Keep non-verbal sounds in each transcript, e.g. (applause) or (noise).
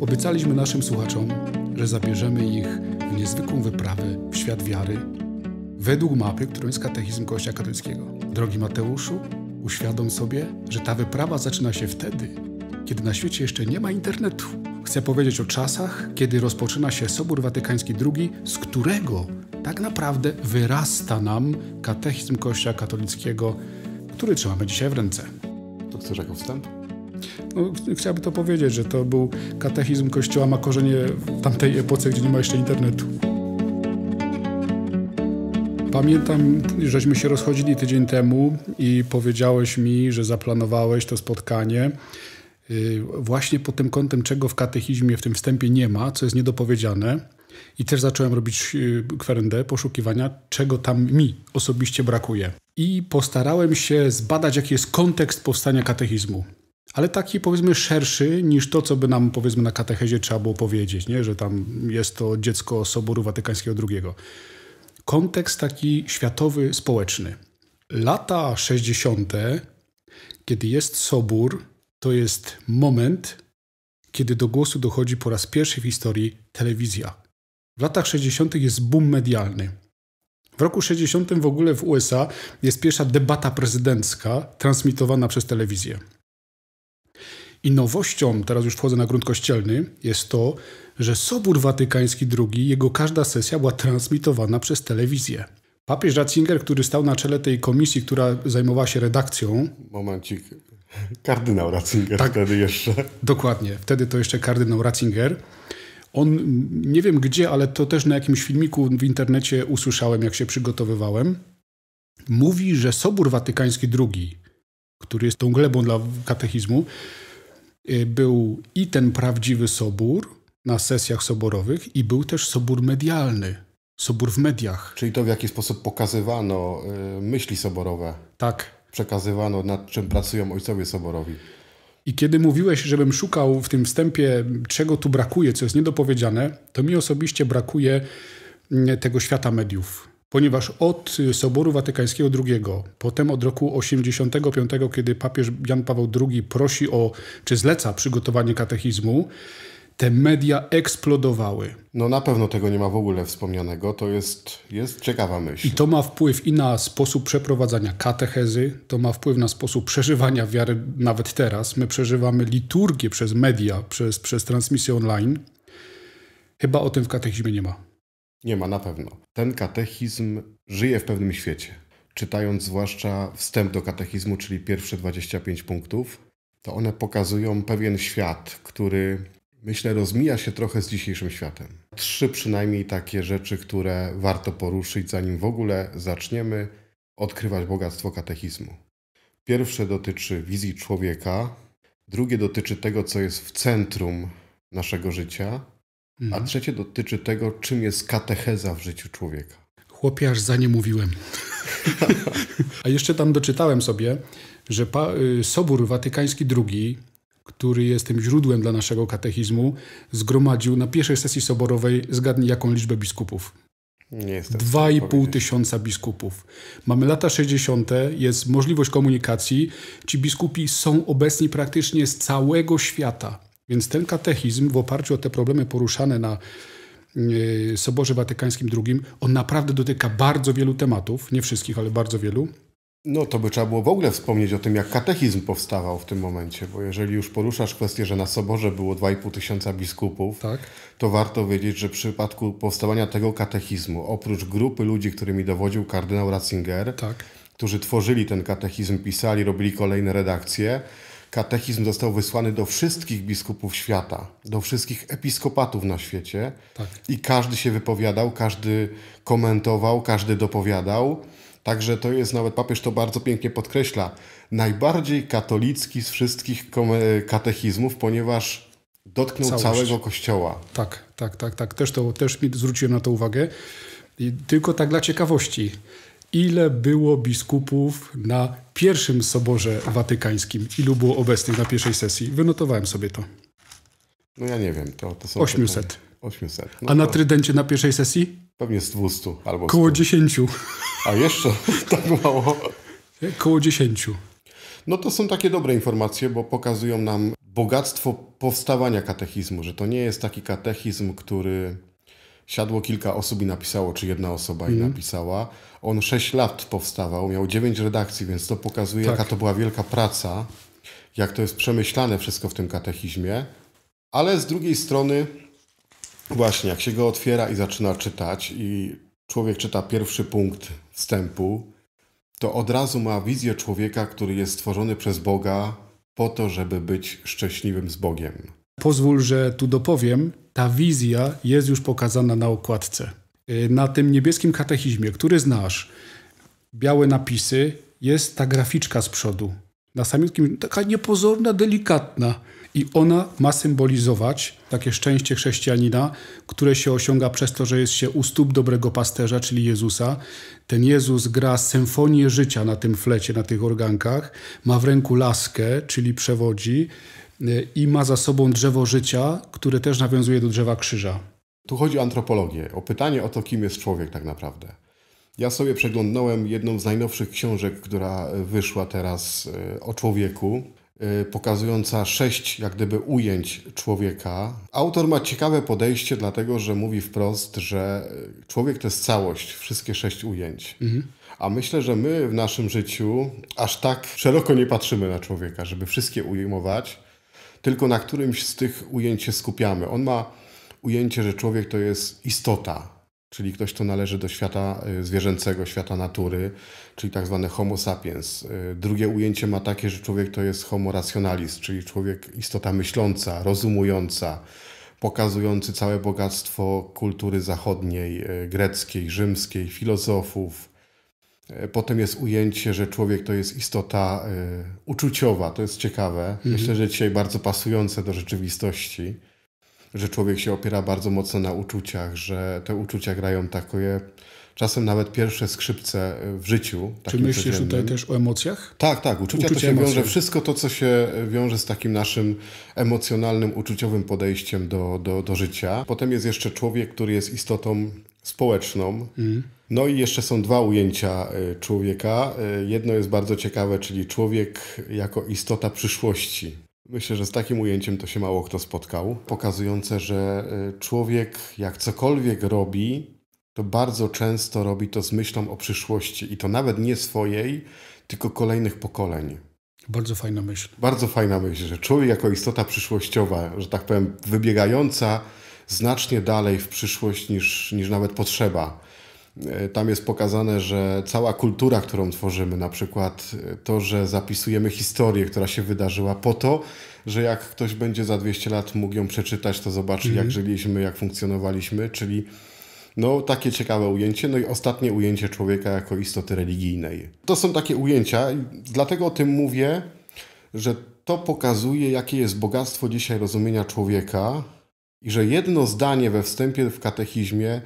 Obiecaliśmy naszym słuchaczom, że zabierzemy ich w niezwykłą wyprawę w świat wiary według mapy, którą jest katechizm Kościoła katolickiego. Drogi Mateuszu, uświadom sobie, że ta wyprawa zaczyna się wtedy, kiedy na świecie jeszcze nie ma internetu. Chcę powiedzieć o czasach, kiedy rozpoczyna się Sobór Watykański II, z którego tak naprawdę wyrasta nam katechizm Kościoła katolickiego, który trzymamy dzisiaj w ręce. To chcesz jako wstęp? Y, chciałbym to powiedzieć, że to był katechizm Kościoła, ma korzenie w tamtej epoce, gdzie nie ma jeszcze internetu. Pamiętam, żeśmy się rozchodzili tydzień temu i powiedziałeś mi, że zaplanowałeś to spotkanie y, właśnie pod tym kątem, czego w katechizmie w tym wstępie nie ma, co jest niedopowiedziane. I też zacząłem robić y, kwerendę, poszukiwania, czego tam mi osobiście brakuje. I postarałem się zbadać, jaki jest kontekst powstania katechizmu ale taki powiedzmy szerszy niż to, co by nam powiedzmy na katechezie trzeba było powiedzieć, nie? że tam jest to dziecko Soboru Watykańskiego II. Kontekst taki światowy, społeczny. Lata 60., kiedy jest Sobór, to jest moment, kiedy do głosu dochodzi po raz pierwszy w historii telewizja. W latach 60. jest boom medialny. W roku 60. w ogóle w USA jest pierwsza debata prezydencka transmitowana przez telewizję. I nowością, teraz już wchodzę na grunt kościelny, jest to, że Sobór Watykański II, jego każda sesja była transmitowana przez telewizję. Papież Ratzinger, który stał na czele tej komisji, która zajmowała się redakcją. Momencik. Kardynał Ratzinger tak, wtedy jeszcze. Dokładnie, wtedy to jeszcze kardynał Ratzinger. On, nie wiem gdzie, ale to też na jakimś filmiku w internecie usłyszałem, jak się przygotowywałem. Mówi, że Sobór Watykański II, który jest tą glebą dla katechizmu, Y, był i ten prawdziwy sobór na sesjach soborowych, i był też sobór medialny, sobór w mediach. Czyli to, w jaki sposób pokazywano y, myśli soborowe. Tak. Przekazywano, nad czym pracują ojcowie soborowi. I kiedy mówiłeś, żebym szukał w tym wstępie, czego tu brakuje, co jest niedopowiedziane, to mi osobiście brakuje mm, tego świata mediów ponieważ od Soboru Watykańskiego II, potem od roku 85, kiedy papież Jan Paweł II prosi o, czy zleca przygotowanie katechizmu, te media eksplodowały. No na pewno tego nie ma w ogóle wspomnianego, to jest, jest ciekawa myśl. I to ma wpływ i na sposób przeprowadzania katechezy, to ma wpływ na sposób przeżywania wiary nawet teraz. My przeżywamy liturgię przez media, przez, przez transmisję online. Chyba o tym w katechizmie nie ma. Nie ma, na pewno. Ten katechizm żyje w pewnym świecie. Czytając zwłaszcza wstęp do katechizmu, czyli pierwsze 25 punktów, to one pokazują pewien świat, który myślę rozmija się trochę z dzisiejszym światem. Trzy przynajmniej takie rzeczy, które warto poruszyć, zanim w ogóle zaczniemy odkrywać bogactwo katechizmu. Pierwsze dotyczy wizji człowieka, drugie dotyczy tego, co jest w centrum naszego życia, a mhm. trzecie dotyczy tego, czym jest katecheza w życiu człowieka. Chłopie, aż za nie mówiłem. (laughs) A jeszcze tam doczytałem sobie, że y, Sobór Watykański II, który jest tym źródłem dla naszego katechizmu, zgromadził na pierwszej sesji soborowej, zgadnij jaką liczbę biskupów. Dwa i pół tysiąca biskupów. Mamy lata 60., jest możliwość komunikacji. Ci biskupi są obecni praktycznie z całego świata. Więc ten katechizm w oparciu o te problemy poruszane na e, Soborze Watykańskim II, on naprawdę dotyka bardzo wielu tematów, nie wszystkich, ale bardzo wielu. No to by trzeba było w ogóle wspomnieć o tym, jak katechizm powstawał w tym momencie, bo jeżeli już poruszasz kwestię, że na Soborze było 2,5 tysiąca biskupów, tak. to warto wiedzieć, że w przypadku powstawania tego katechizmu, oprócz grupy ludzi, którymi dowodził kardynał Ratzinger, tak. którzy tworzyli ten katechizm, pisali, robili kolejne redakcje, katechizm został wysłany do wszystkich biskupów świata, do wszystkich episkopatów na świecie tak. i każdy się wypowiadał, każdy komentował, każdy dopowiadał. Także to jest, nawet papież to bardzo pięknie podkreśla, najbardziej katolicki z wszystkich katechizmów, ponieważ dotknął Całość. całego kościoła. Tak, tak, tak, tak. Też, to, też zwróciłem na to uwagę. I tylko tak dla ciekawości ile było biskupów na pierwszym Soborze Watykańskim? Ilu było obecnych na pierwszej sesji? Wynotowałem sobie to. No ja nie wiem, to, to są... 800. 800. No A to... na Trydencie na pierwszej sesji? Pewnie z 200 albo... Koło 100. 10. A jeszcze (laughs) tak mało? Koło 10. No to są takie dobre informacje, bo pokazują nam bogactwo powstawania katechizmu, że to nie jest taki katechizm, który Siadło kilka osób i napisało, czy jedna osoba mm. i mhm. napisała. On 6 lat powstawał, miał 9 redakcji, więc to pokazuje, tak. jaka to była wielka praca, jak to jest przemyślane wszystko w tym katechizmie. Ale z drugiej strony, właśnie, jak się go otwiera i zaczyna czytać, i człowiek czyta pierwszy punkt wstępu, to od razu ma wizję człowieka, który jest stworzony przez Boga po to, żeby być szczęśliwym z Bogiem. Pozwól, że tu dopowiem, ta wizja jest już pokazana na okładce. Y, na tym niebieskim katechizmie, który znasz, białe napisy, jest ta graficzka z przodu. Na samiutkim, taka niepozorna, delikatna. I ona ma symbolizować takie szczęście chrześcijanina, które się osiąga przez to, że jest się u stóp dobrego pasterza, czyli Jezusa. Ten Jezus gra symfonię życia na tym flecie, na tych organkach, ma w ręku laskę, czyli przewodzi, i ma za sobą drzewo życia, które też nawiązuje do drzewa krzyża. Tu chodzi o antropologię, o pytanie o to, kim jest człowiek tak naprawdę. Ja sobie przeglądnąłem jedną z najnowszych książek, która wyszła teraz e, o człowieku, e, pokazująca sześć jak gdyby ujęć człowieka. Autor ma ciekawe podejście, dlatego że mówi wprost, że e, człowiek to jest całość, wszystkie sześć ujęć. Mhm. A myślę, że my w naszym życiu aż tak szeroko nie patrzymy na człowieka, żeby wszystkie ujmować tylko na którymś z tych ujęć się skupiamy. On ma ujęcie, że człowiek to jest istota, czyli ktoś, kto należy do świata y, zwierzęcego, świata natury, czyli tak zwany homo sapiens. Y, drugie ujęcie ma takie, że człowiek to jest homo racionalis, czyli człowiek istota myśląca, rozumująca, pokazujący całe bogactwo kultury zachodniej, y, greckiej, rzymskiej, filozofów, E, potem jest ujęcie, że człowiek to jest istota e, uczuciowa, to jest ciekawe. Mhm. Myślę, że dzisiaj bardzo pasujące do rzeczywistości, że człowiek się opiera bardzo mocno na uczuciach, że te uczucia grają takie czasem nawet pierwsze skrzypce e, w życiu. Czy myślisz codziennym. tutaj też o emocjach? Tak, tak. Uczucia Uczucia to się wiąże, wszystko to, co się wiąże z takim naszym emocjonalnym, uczuciowym podejściem do, do, do życia. Potem jest jeszcze człowiek, który jest istotą społeczną. Mm. No i jeszcze są dwa ujęcia e, człowieka. E, jedno jest bardzo ciekawe, czyli człowiek jako istota przyszłości. Myślę, że z takim ujęciem to się mało kto spotkał, pokazujące, że e, człowiek jak cokolwiek robi, to bardzo często robi to z myślą o przyszłości i to nawet nie swojej, tylko kolejnych pokoleń. Bardzo fajna myśl. Bardzo fajna myśl, że człowiek jako istota przyszłościowa, że tak powiem, wybiegająca znacznie dalej w przyszłość niż, niż nawet potrzeba. E, tam jest pokazane, że cała kultura, którą tworzymy, na przykład e, to, że zapisujemy historię, która się wydarzyła, po to, że jak ktoś będzie za 200 lat mógł ją przeczytać, to zobaczy, jak mhm. żyliśmy, jak funkcjonowaliśmy, czyli no, takie ciekawe ujęcie. No i ostatnie ujęcie człowieka jako istoty religijnej. To są takie ujęcia, dlatego o tym mówię, że to pokazuje, jakie jest bogactwo dzisiaj rozumienia człowieka i że jedno zdanie we wstępie w katechizmie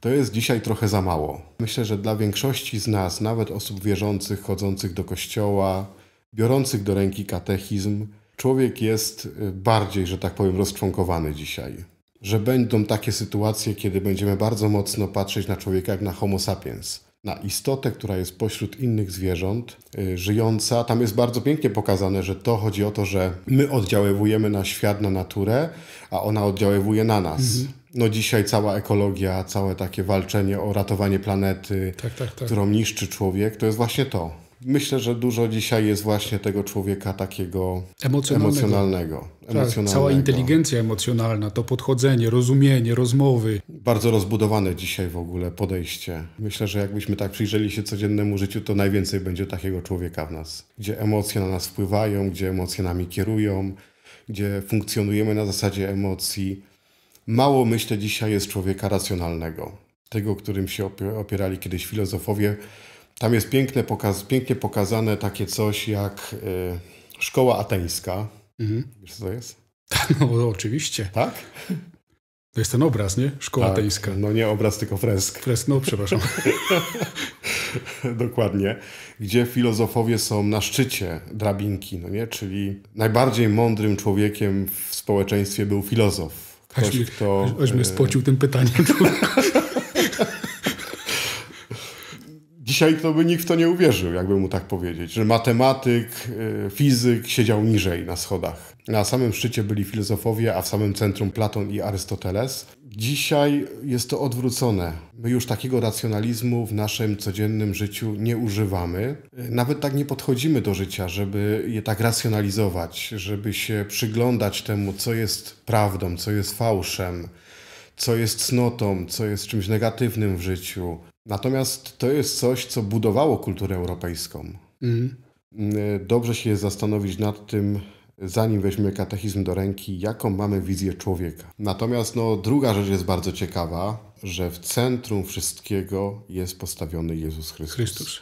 to jest dzisiaj trochę za mało. Myślę, że dla większości z nas, nawet osób wierzących, chodzących do kościoła, biorących do ręki katechizm, człowiek jest y, bardziej, że tak powiem, rozczłonkowany dzisiaj. Że będą takie sytuacje, kiedy będziemy bardzo mocno patrzeć na człowieka jak na homo sapiens na istotę, która jest pośród innych zwierząt, y, żyjąca. Tam jest bardzo pięknie pokazane, że to chodzi o to, że my oddziaływujemy na świat, na naturę, a ona oddziaływuje na nas. Mhm. No dzisiaj cała ekologia, całe takie walczenie o ratowanie planety, tak, tak, tak. którą niszczy człowiek, to jest właśnie to. Myślę, że dużo dzisiaj jest właśnie tego człowieka takiego emocjonalnego. emocjonalnego. Tak, emocjonalnego. cała inteligencja emocjonalna, to podchodzenie, rozumienie, rozmowy. Bardzo rozbudowane dzisiaj w ogóle podejście. Myślę, że jakbyśmy tak przyjrzeli się codziennemu życiu, to najwięcej będzie takiego człowieka w nas, gdzie emocje na nas wpływają, gdzie emocje nami kierują, gdzie funkcjonujemy na zasadzie emocji. Mało myślę dzisiaj jest człowieka racjonalnego, tego, którym się opierali kiedyś filozofowie. Tam jest piękne pokaz, pięknie pokazane takie coś jak y, szkoła ateńska, Mhm. Wiesz co to jest? (laughs) No, oczywiście. Tak? (laughs) To jest ten obraz, nie? Szkoła tak. Tejska. No nie obraz, tylko fresk. Fresk, no przepraszam. (laughs) Dokładnie. Gdzie filozofowie są na szczycie drabinki, no nie? Czyli najbardziej mądrym człowiekiem w społeczeństwie był filozof. Ktoś, aż mnie, kto... mnie spocił tym pytaniem. dzisiaj to by nikt w to nie uwierzył, jakby mu tak powiedzieć, że matematyk, y, fizyk siedział niżej na schodach. Na samym szczycie byli filozofowie, a w samym centrum Platon i Arystoteles. Dzisiaj jest to odwrócone. My już takiego racjonalizmu w naszym codziennym życiu nie używamy. Y, nawet tak nie podchodzimy do życia, żeby je tak racjonalizować, żeby się przyglądać temu, co jest prawdą, co jest fałszem, co jest cnotą, co jest czymś negatywnym w życiu Natomiast to jest coś, co budowało kulturę europejską. Mhm. Mm, dobrze się zastanowić nad tym, zanim weźmiemy katechizm do ręki, jaką mamy wizję człowieka. Natomiast no, druga rzecz jest bardzo ciekawa, że w centrum wszystkiego jest postawiony Jezus Chrystus. Chrystus.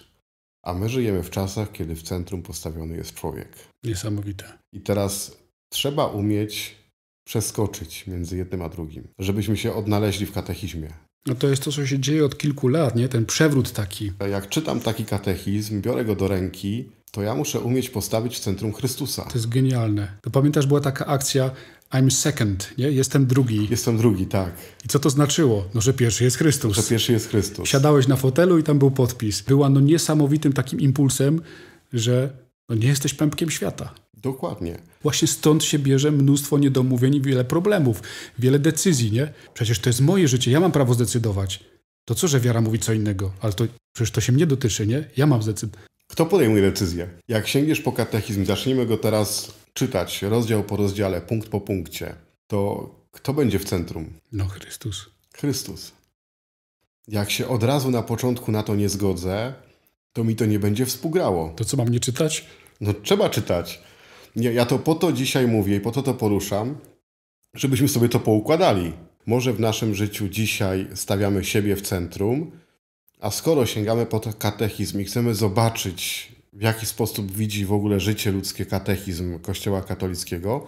A my żyjemy w czasach, kiedy w centrum postawiony jest człowiek. Niesamowite. I teraz trzeba umieć przeskoczyć między jednym a drugim, żebyśmy się odnaleźli w katechizmie, no to jest to, co się dzieje od kilku lat, nie? Ten przewrót taki. Jak czytam taki katechizm, biorę go do ręki, to ja muszę umieć postawić w centrum Chrystusa. To jest genialne. To pamiętasz, była taka akcja I'm second, nie? Jestem drugi. Jestem drugi, tak. I co to znaczyło? No, że pierwszy jest Chrystus. Że pierwszy jest Chrystus. Siadałeś na fotelu i tam był podpis. Była no niesamowitym takim impulsem, że no nie jesteś pępkiem świata. Dokładnie. Właśnie stąd się bierze mnóstwo niedomówień i wiele problemów, wiele decyzji, nie? Przecież to jest moje życie, ja mam prawo zdecydować. To co, że wiara mówi co innego? Ale to przecież to się mnie dotyczy, nie? Ja mam zdecydować. Kto podejmuje decyzję? Jak sięgniesz po katechizm, zaczniemy go teraz czytać rozdział po rozdziale, punkt po punkcie, to kto będzie w centrum? No, Chrystus. Chrystus. Jak się od razu na początku na to nie zgodzę, to mi to nie będzie współgrało. To co mam nie czytać? No, trzeba czytać. Ja, ja to po to dzisiaj mówię i po to to poruszam, żebyśmy sobie to poukładali. Może w naszym życiu dzisiaj stawiamy siebie w centrum, a skoro sięgamy po katechizm i chcemy zobaczyć, w jaki sposób widzi w ogóle życie ludzkie katechizm Kościoła katolickiego,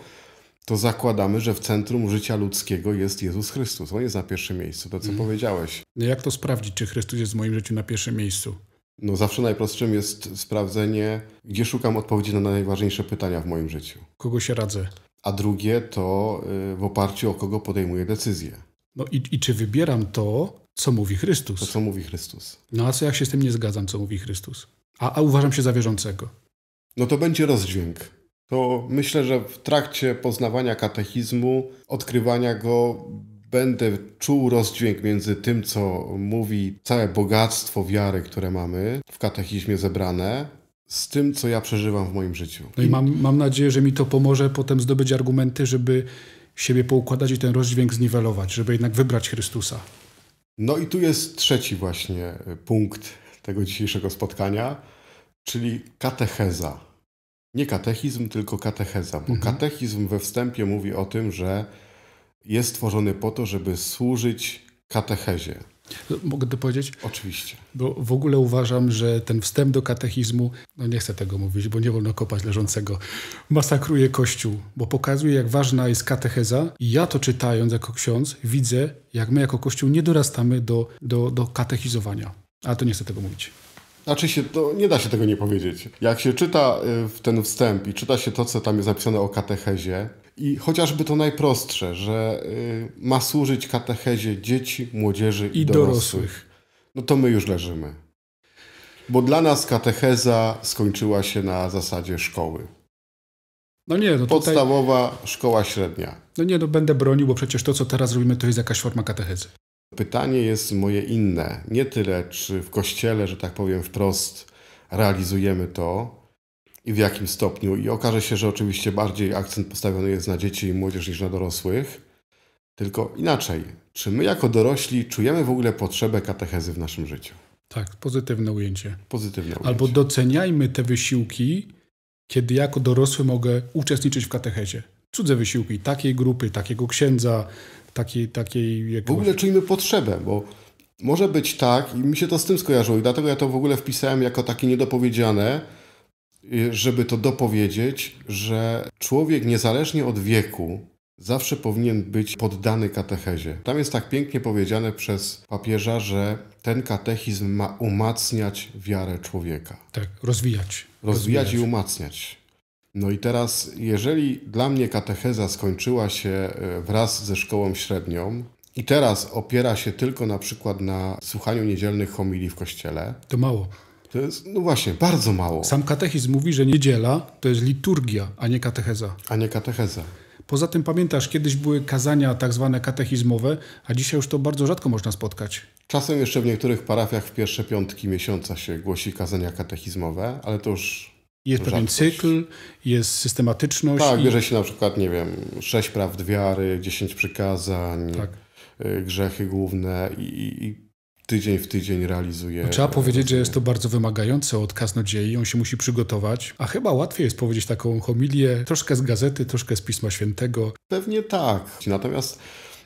to zakładamy, że w centrum życia ludzkiego jest Jezus Chrystus. On jest na pierwszym miejscu, to co mm. powiedziałeś. No jak to sprawdzić, czy Chrystus jest w moim życiu na pierwszym miejscu? No zawsze najprostszym jest sprawdzenie, gdzie szukam odpowiedzi na najważniejsze pytania w moim życiu. Kogo się radzę? A drugie to y, w oparciu o kogo podejmuję decyzję. No i, i czy wybieram to, co mówi Chrystus? To, co mówi Chrystus. No a co ja się z tym nie zgadzam, co mówi Chrystus? A, a uważam się za wierzącego. No to będzie rozdźwięk. To myślę, że w trakcie poznawania katechizmu, odkrywania go, będę czuł rozdźwięk między tym, co mówi całe bogactwo wiary, które mamy w katechizmie zebrane, z tym, co ja przeżywam w moim życiu. No i mam, mam nadzieję, że mi to pomoże potem zdobyć argumenty, żeby siebie poukładać i ten rozdźwięk zniwelować, żeby jednak wybrać Chrystusa. No i tu jest trzeci właśnie punkt tego dzisiejszego spotkania, czyli katecheza. Nie katechizm, tylko katecheza, bo mhm. katechizm we wstępie mówi o tym, że jest stworzony po to, żeby służyć katechezie. No, mogę to powiedzieć? Oczywiście. Bo w ogóle uważam, że ten wstęp do katechizmu, no nie chcę tego mówić, bo nie wolno kopać leżącego, masakruje Kościół, bo pokazuje, jak ważna jest katecheza. I ja to czytając jako ksiądz widzę, jak my jako Kościół nie dorastamy do, do, do katechizowania. A to nie chcę tego mówić. Znaczy się, to nie da się tego nie powiedzieć. Jak się czyta y, w ten wstęp i czyta się to, co tam jest napisane o katechezie, i chociażby to najprostsze, że y, ma służyć katechezie dzieci, młodzieży i, i dorosłych. dorosłych. No to my już leżymy. Bo dla nas katecheza skończyła się na zasadzie szkoły. No nie, no tutaj... Podstawowa szkoła średnia. No nie, no będę bronił, bo przecież to, co teraz robimy, to jest jakaś forma katechezy. Pytanie jest moje inne. Nie tyle, czy w kościele, że tak powiem wprost, realizujemy to, i w jakim stopniu. I okaże się, że oczywiście bardziej akcent postawiony jest na dzieci i młodzież niż na dorosłych. Tylko inaczej, czy my jako dorośli czujemy w ogóle potrzebę katechezy w naszym życiu? Tak, pozytywne ujęcie. Pozytywne ujęcie. Albo doceniajmy te wysiłki, kiedy jako dorosły mogę uczestniczyć w katechezie. Cudze wysiłki takiej grupy, takiego księdza, takiej. takiej jakoś... W ogóle czujmy potrzebę, bo może być tak, i mi się to z tym skojarzyło, i dlatego ja to w ogóle wpisałem jako takie niedopowiedziane Y, żeby to dopowiedzieć, że człowiek niezależnie od wieku zawsze powinien być poddany katechezie. Tam jest tak pięknie powiedziane przez papieża, że ten katechizm ma umacniać wiarę człowieka. Tak, rozwijać. Rozwijać, rozwijać. i umacniać. No i teraz, jeżeli dla mnie katecheza skończyła się y, wraz ze szkołą średnią, i teraz opiera się tylko na przykład na słuchaniu niedzielnych homilii w kościele. To mało. To jest, no właśnie, bardzo mało. Sam katechizm mówi, że niedziela to jest liturgia, a nie katecheza. A nie katecheza. Poza tym pamiętasz, kiedyś były kazania tak zwane katechizmowe, a dzisiaj już to bardzo rzadko można spotkać. Czasem jeszcze w niektórych parafiach w pierwsze piątki miesiąca się głosi kazania katechizmowe, ale to już. Jest rzadkość. pewien cykl, jest systematyczność. Tak, i... bierze się na przykład, nie wiem, sześć prawd wiary, dziesięć przykazań, tak. Y, grzechy główne i, i tydzień w tydzień realizuje. No, trzeba powiedzieć, że jest to bardzo wymagające od kaznodziei, on się musi przygotować, a chyba łatwiej jest powiedzieć taką homilię, troszkę z gazety, troszkę z Pisma Świętego. Pewnie tak, natomiast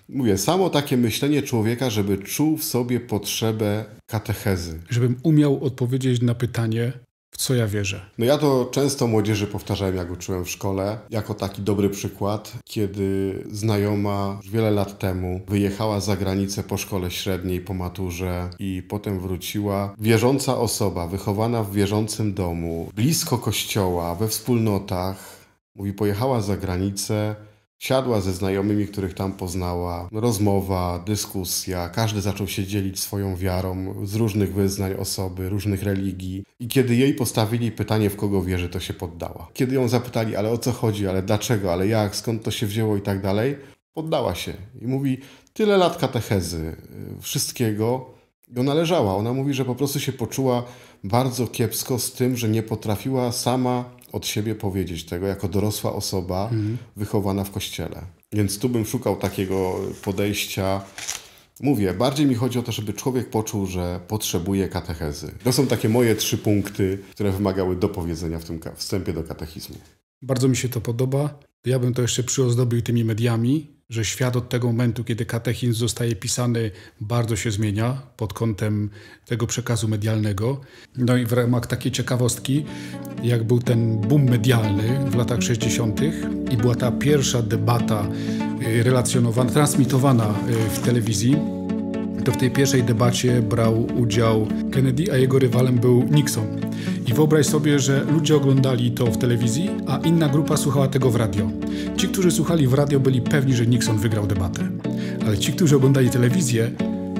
mówię, samo takie myślenie człowieka, żeby czuł w sobie potrzebę katechezy. Żebym umiał odpowiedzieć na pytanie, w co ja wierzę. No ja to często młodzieży powtarzałem, jak uczyłem w szkole, jako taki dobry przykład, kiedy znajoma już wiele lat temu wyjechała za granicę po szkole średniej, po maturze i potem wróciła. Wierząca osoba, wychowana w wierzącym domu, blisko kościoła, we wspólnotach, mówi, pojechała za granicę, Siadła ze znajomymi, których tam poznała, rozmowa, dyskusja, każdy zaczął się dzielić swoją wiarą z różnych wyznań osoby, różnych religii. I kiedy jej postawili pytanie, w kogo wierzy, to się poddała. Kiedy ją zapytali, ale o co chodzi, ale dlaczego, ale jak, skąd to się wzięło i tak dalej, poddała się. I mówi, tyle lat katechezy, y, wszystkiego, i ona leżała. Ona mówi, że po prostu się poczuła bardzo kiepsko z tym, że nie potrafiła sama od siebie powiedzieć tego jako dorosła osoba mhm. wychowana w kościele. Więc tu bym szukał takiego podejścia. Mówię, bardziej mi chodzi o to, żeby człowiek poczuł, że potrzebuje katechezy. To są takie moje trzy punkty, które wymagały dopowiedzenia w tym wstępie do katechizmu. Bardzo mi się to podoba. Ja bym to jeszcze przyozdobił tymi mediami, że świat od tego momentu, kiedy katechizm zostaje pisany, bardzo się zmienia pod kątem tego przekazu medialnego. No i w ramach takiej ciekawostki, jak był ten boom medialny w latach 60. i była ta pierwsza debata e, relacjonowana, transmitowana e, w telewizji, to w tej pierwszej debacie brał udział Kennedy, a jego rywalem był Nixon. I wyobraź sobie, że ludzie oglądali to w telewizji, a inna grupa słuchała tego w radio. Ci, którzy słuchali w radio, byli pewni, że Nixon wygrał debatę. Ale ci, którzy oglądali telewizję,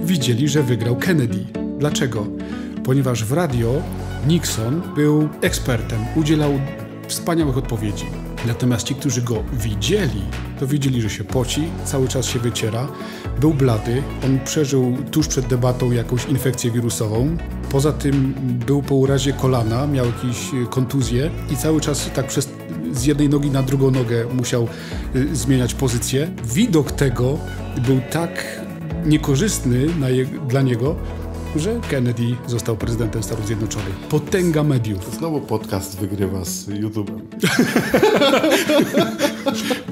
widzieli, że wygrał Kennedy. Dlaczego? Ponieważ w radio Nixon był ekspertem, udzielał wspaniałych odpowiedzi. Natomiast ci, którzy go widzieli, to widzieli, że się poci, cały czas się wyciera, był blady, on przeżył tuż przed debatą jakąś infekcję wirusową, poza tym był po urazie kolana, miał jakieś e, kontuzje i cały czas tak przez z jednej nogi na drugą nogę musiał e, zmieniać pozycję. Widok tego był tak niekorzystny je, dla niego, że Kennedy został prezydentem Stanów Zjednoczonych. Potęga mediów. To znowu podcast wygrywa z YouTube'em. (laughs)